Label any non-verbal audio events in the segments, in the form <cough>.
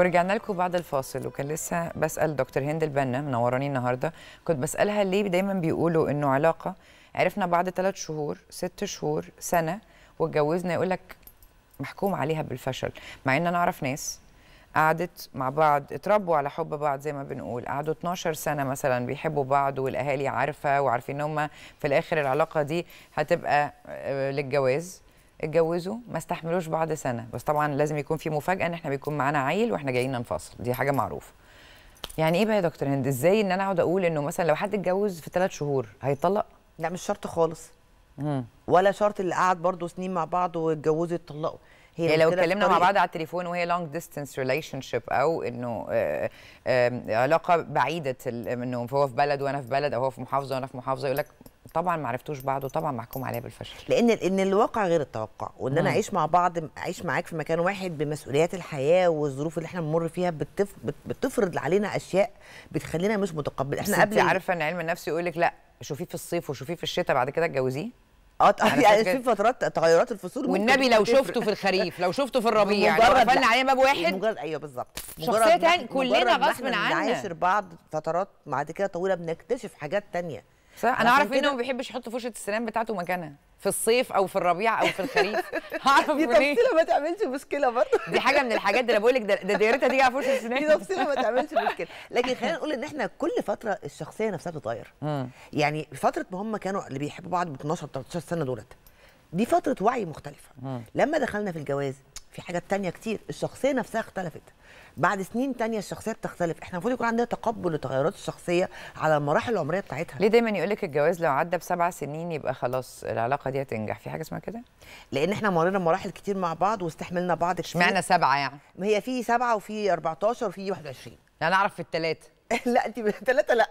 ورجعنا لكم بعد الفاصل وكان لسه بسال دكتور هند البنا منوراني النهارده كنت بسالها ليه دايما بيقولوا انه علاقه عرفنا بعد ثلاث شهور ست شهور سنه واتجوزنا يقول لك محكوم عليها بالفشل مع ان انا اعرف ناس قعدت مع بعض اتربوا على حب بعض زي ما بنقول قعدوا 12 سنه مثلا بيحبوا بعض والاهالي عارفه وعارفين ان هم في الاخر العلاقه دي هتبقى آه، للجواز اتجوزوا ما استحملوش بعض سنه بس طبعا لازم يكون في مفاجاه ان احنا بيكون معانا عيل واحنا جايين ننفصل دي حاجه معروفه يعني ايه بقى يا دكتور هند ازاي ان انا اقعد اقول انه مثلا لو حد اتجوز في ثلاث شهور هيطلق لا مش شرط خالص مم. ولا شرط اللي قعد برضه سنين مع بعض واتجوزوا يتطلقوا هي يعني لو اتكلمنا مع بعض على التليفون وهي لونج ديستانس ريليشن شيب او انه آآ آه، آآ علاقه بعيده انه هو في بلد وانا في بلد او هو في محافظه وانا في محافظه يقول لك طبعا ما عرفتوش بعض وطبعا محكوم عليه بالفشل لان ان الواقع غير التوقع وان انا اعيش مع بعض اعيش معاك في مكان واحد بمسؤوليات الحياه والظروف اللي احنا بنمر فيها بتف... بتفرض علينا اشياء بتخلينا مش متقبل احنا قبل عارفه ان علم النفس يقول لك لا شوفيه في الصيف وشوفيه في الشتاء بعد كده اتجوزيه اه يعني في فترات تغيرات الفصول والنبي لو شفته في الخريف لو شفته في الربيع مجرد يعني قفلنا عليه باب واحد مجرد ايوه بالظبط شخصيه كلنا غصب عننا بنعاشر بعض فترات بعد كده طويله بنكتشف حاجات تانية صح انا اعرف انه ما بيحبش يحط فرشه السنان بتاعته مكانها في الصيف او في الربيع او في الخريف <laughs> هعرف دي تفصيله ما تعملش مشكله برضه دي حاجه من الحاجات اللي بقول لك ده دايرتها دي على فرشه السنان دي تفصيله ما تعملش مشكله لكن خلينا نقول ان احنا كل فتره الشخصيه نفسها بتتغير يعني فتره ما هم كانوا اللي بيحبوا بعض ب 12 13 سنه دولت دي فتره وعي مختلفه لما دخلنا في الجواز في حاجات تانية كتير الشخصيه نفسها اختلفت بعد سنين تانية الشخصيه بتختلف احنا المفروض يكون عندنا تقبل لتغيرات الشخصيه على المراحل العمريه بتاعتها ليه دايما يقول لك الجواز لو عدى بسبع سنين يبقى خلاص العلاقه دي هتنجح في حاجه اسمها كده لان احنا مرينا مراحل كتير مع بعض واستحملنا بعض كتير اشمعنى سبعه يعني ما هي في سبعه وفي 14 وفي 21 انا اعرف في الثلاثه <laughs> لا انت ثلاثه لا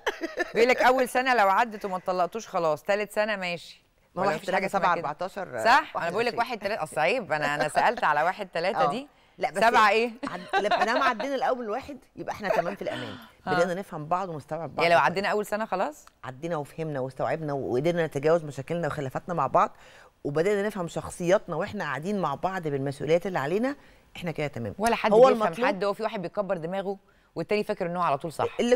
بيقول لك اول سنه لو عدت وما اتطلقتوش خلاص ثالث سنه ماشي ما واحد حاجه 7 14 صح انا بقول لك 1 3 اصل عيب انا انا سالت على 1 3 آه. دي لا بس سبعة ايه؟ لما دام نعم عدينا الاول واحد يبقى احنا تمام في الامان آه. بدأنا نفهم بعض ونستوعب بعض يعني لو عدينا اول سنة خلاص؟ عدينا وفهمنا واستوعبنا وقدرنا نتجاوز مشاكلنا وخلافاتنا مع بعض وبدأنا نفهم شخصياتنا واحنا قاعدين مع بعض بالمسؤوليات اللي علينا احنا كده تمام ولا حد هو بيفهم حد هو في واحد بيكبر دماغه والتاني فاكر ان هو على طول صح اللي